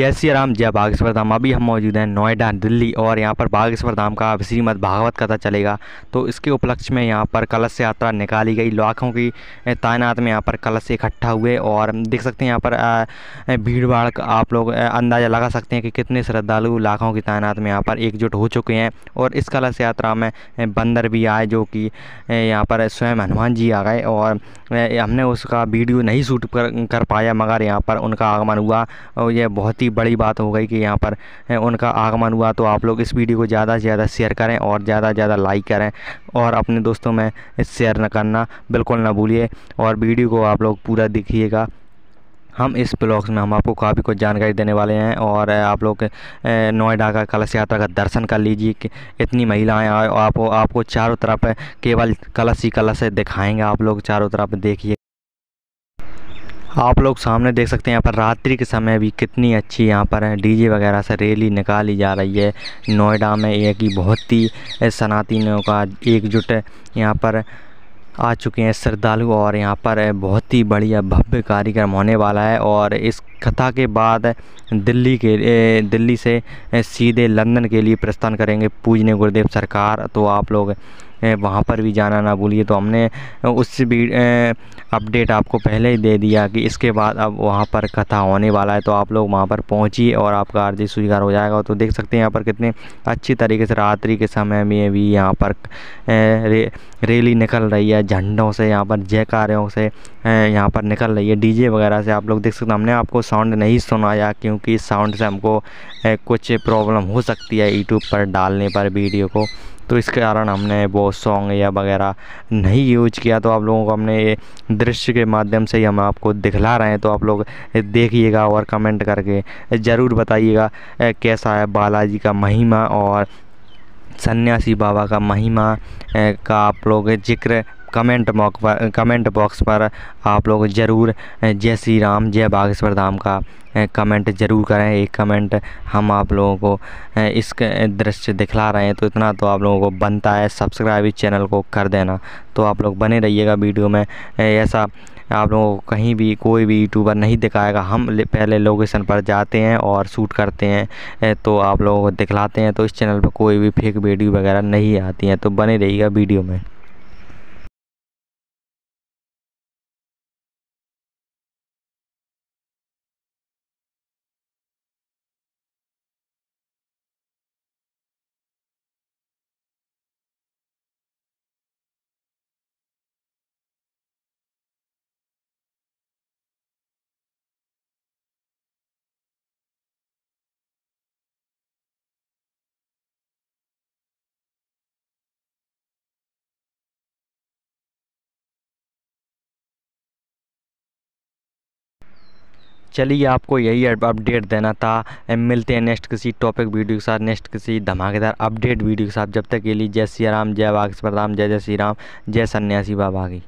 जय श्री राम जय बागेश्वर धाम अभी हम मौजूद हैं नोएडा दिल्ली और यहाँ पर बागेश्वर धाम का श्रीमद भागवत कथा चलेगा तो इसके उपलक्ष्य में यहाँ पर कलश यात्रा निकाली गई लाखों की तैनात में यहाँ पर कलश इकट्ठा हुए और देख सकते हैं यहाँ पर भीड़ भाड़ आप लोग अंदाज़ा लगा सकते हैं कि कितने श्रद्धालु लाखों की तैनात में यहाँ पर एकजुट हो चुके हैं और इस कलश यात्रा में बंदर भी आए जो कि यहाँ पर स्वयं हनुमान जी आ गए और हमने उसका वीडियो नहीं शूट कर कर पाया मगर यहाँ पर उनका आगमन हुआ और यह बहुत ही बड़ी बात हो गई कि यहाँ पर उनका आगमन हुआ तो आप लोग इस वीडियो को ज़्यादा से ज़्यादा शेयर करें और ज़्यादा से ज़्यादा लाइक करें और अपने दोस्तों में शेयर न करना बिल्कुल ना भूलिए और वीडियो को आप लोग पूरा देखिएगा हम इस ब्लॉग्स में हम आपको काफ़ी कुछ जानकारी देने वाले हैं और आप लोग नोएडा का कलश यात्रा का दर्शन कर लीजिए इतनी महिलाएँ आए और आप, आपको चारों तरफ केवल कलश ही कलश दिखाएँगे आप लोग चारों तरफ देखिए आप लोग सामने देख सकते हैं यहाँ पर रात्रि के समय भी कितनी अच्छी यहाँ पर है डीजे वगैरह से रैली निकाली जा रही है नोएडा में एक ही बहुत ही सनातनियों का एकजुट यहाँ पर आ चुके हैं श्रद्धालु और यहाँ पर बहुत ही बढ़िया भव्य कार्यक्रम होने वाला है और इस कथा के बाद दिल्ली के दिल्ली से सीधे लंदन के लिए प्रस्थान करेंगे पूजने गुरुदेव सरकार तो आप लोग वहाँ पर भी जाना ना भूलिए तो हमने उस भी अपडेट आपको पहले ही दे दिया कि इसके बाद अब वहाँ पर कथा होने वाला है तो आप लोग वहाँ पर पहुँचिए और आपका आरजी स्वीकार हो जाएगा तो देख सकते हैं यहाँ पर कितने अच्छी तरीके से रात्रि के समय में भी यहाँ पर रे, रैली निकल रही है झंडों से यहाँ पर जयकारों से यहाँ पर निकल रही है डीजे वगैरह से आप लोग देख सकते हैं हमने आपको साउंड नहीं सुनाया क्योंकि साउंड से हमको कुछ प्रॉब्लम हो सकती है यूट्यूब पर डालने पर वीडियो को तो इसके कारण हमने वो सॉन्ग या वगैरह नहीं यूज़ किया तो आप लोगों को हमने ये दृश्य के माध्यम से ही हम आपको दिखला रहे हैं तो आप लोग देखिएगा और कमेंट करके ज़रूर बताइएगा कैसा है बालाजी का महिमा और सन्यासी बाबा का महिमा का आप लोग जिक्र कमेंट बॉक्स पर कमेंट बॉक्स पर आप लोग ज़रूर जय श्री राम जय बागेश्वर धाम का कमेंट ज़रूर करें एक कमेंट हम आप लोगों को इस दृश्य दिखला रहे हैं तो इतना तो आप लोगों को बनता है सब्सक्राइब इस चैनल को कर देना तो आप लोग बने रहिएगा वीडियो में ऐसा आप लोगों को कहीं भी कोई भी यूट्यूबर नहीं दिखाएगा हम पहले लोकेशन पर जाते हैं और शूट करते हैं तो आप लोगों को दिखलाते हैं तो इस चैनल पर कोई भी फेक वीडियो वगैरह नहीं आती हैं तो बने रहिएगा वीडियो में चलिए आपको यही अपडेट देना था मिलते हैं नेक्स्ट किसी टॉपिक वीडियो के साथ नेक्स्ट किसी धमाकेदार अपडेट वीडियो के साथ जब तक के लिए जय सिया राम जय बाग राम जय जय श्री राम जय सन्यासी बाबा की